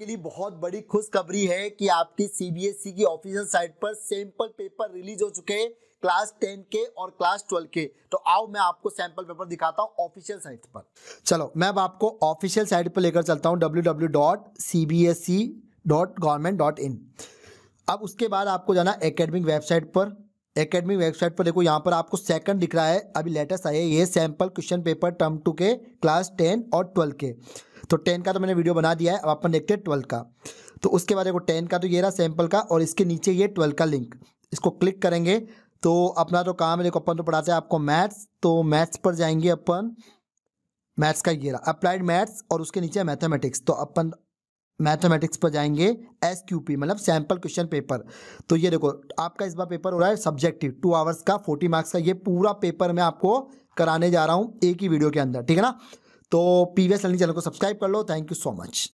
आपके लिए बहुत बड़ी खुशखबरी है कि आपकी सीबीएसई e की ऑफिशियल साइट पर सैंपल पेपर रिलीज हो चुके हैं क्लास टेन के और क्लास ट्वेल्व के तो आओ मैं आपको सैंपल पेपर दिखाता हूँ ऑफिशियल साइट पर चलो मैं अब आपको ऑफिशियल साइट पर लेकर चलता हूँ W W dot C B S C dot government dot in अब उसके बाद आपको जाना एकेडमिक वेबसाइट पर एकेडमिक वेबसाइट पर देखो यहाँ पर आपको सेकंड दिख रहा है अभी लेटेस्ट आए ये sample question paper term two के क्लास टेन और ट्वेल्व के तो टेन का तो मैंने वीडियो बना दिया है अब अपन देखते हैं ट्वेल्थ का तो उसके बाद देखो टेन का तो ये रहा सैम्पल का और इसके नीचे ये ट्वेल्थ का लिंक इसको क्लिक करेंगे तो अपना तो काम है देखो अपन तो पढ़ाते हैं आपको मैथ्स तो मैथ्स पर जाएंगे अपन मैथ्स का ये रहा अप्लाइड मैथ्स और उसके नीचे मैथमेटिक्स तो अपन मैथमेटिक्स पर जाएंगे एस क्यू पी मतलब सैम्पल क्वेश्चन पेपर तो ये देखो आपका इस बार पेपर हो रहा है सब्जेक्टिव टू आवर्स का फोर्टी मार्क्स का ये पूरा पेपर मैं आपको कराने जा रहा हूँ एक ही वीडियो के अंदर ठीक है ना तो पी वी चैनल को सब्सक्राइब कर लो थैंक यू सो मच